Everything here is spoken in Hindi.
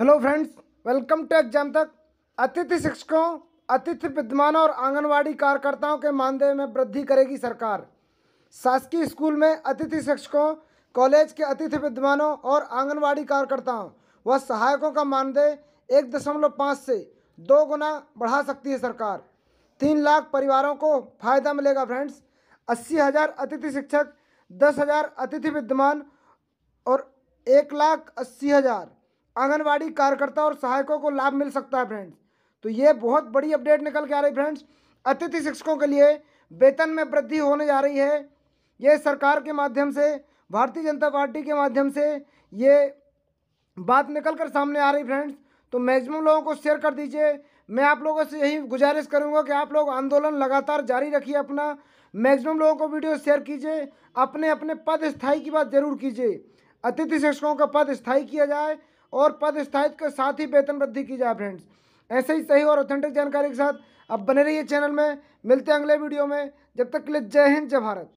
hello friends welcome to exam तक अतिथि शिक्षकों अतिथि विद्वान और आंगनवाड़ी कार्यकर्ताओं के मानदेय में वृद्धि करेगी सरकार शासकीय स्कूल में अतिथि शिक्षकों कॉलेज के अतिथि विद्वानों और आंगनवाड़ी कार्यकर्ताओं व सहायकों का मानदेय एक दशमलव पाँच से दो गुना बढ़ा सकती है सरकार तीन लाख परिवारों को फायदा मिलेगा फ्रेंड्स अस्सी हज़ार अतिथि शिक्षक दस हज़ार अतिथि विद्वान और एक लाख अस्सी हज़ार आंगनवाड़ी कार्यकर्ता और सहायकों को लाभ मिल सकता है फ्रेंड्स तो ये बहुत बड़ी अपडेट निकल के आ रही फ्रेंड्स अतिथि शिक्षकों के लिए वेतन में वृद्धि होने जा रही है ये सरकार के माध्यम से भारतीय जनता पार्टी के माध्यम से ये बात निकल कर सामने आ रही फ्रेंड्स तो मैक्सिमम लोगों को शेयर कर दीजिए मैं आप लोगों से यही गुजारिश करूंगा कि आप लोग आंदोलन लगातार जारी रखिए अपना मैक्सिमम लोगों को वीडियो शेयर कीजिए अपने अपने पद स्थाई की बात जरूर कीजिए अतिथि शिक्षकों का पद स्थाई किया जाए और पद स्थायित्व के साथ ही वेतन वृद्धि की जाए फ्रेंड्स ऐसे ही सही और ऑथेंटिक जानकारी के साथ अब बने रहिए चैनल में मिलते हैं अगले वीडियो में जब तक के लिए जय हिंद जय भारत